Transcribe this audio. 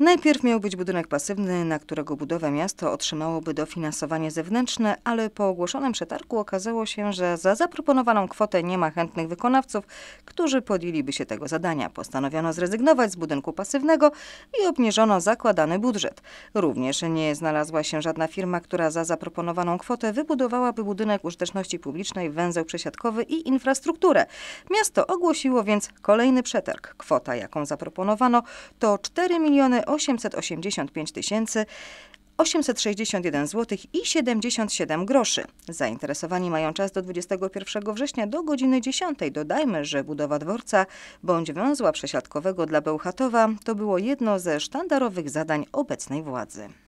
Najpierw miał być budynek pasywny, na którego budowę miasto otrzymałoby dofinansowanie zewnętrzne, ale po ogłoszonym przetargu okazało się, że za zaproponowaną kwotę nie ma chętnych wykonawców, którzy podjęliby się tego zadania. Postanowiono zrezygnować z budynku pasywnego i obniżono zakładany budżet. Również nie znalazła się żadna firma, która za zaproponowaną kwotę wybudowałaby budynek użyteczności publicznej, węzeł przesiadkowy i infrastrukturę. Miasto ogłosiło więc kolejny przetarg. Kwota, jaką zaproponowano, to 4 miliony 885 tysięcy 861 zł i 77 groszy. Zainteresowani mają czas do 21 września do godziny 10. Dodajmy, że budowa dworca bądź węzła przesiadkowego dla Bełchatowa to było jedno ze sztandarowych zadań obecnej władzy.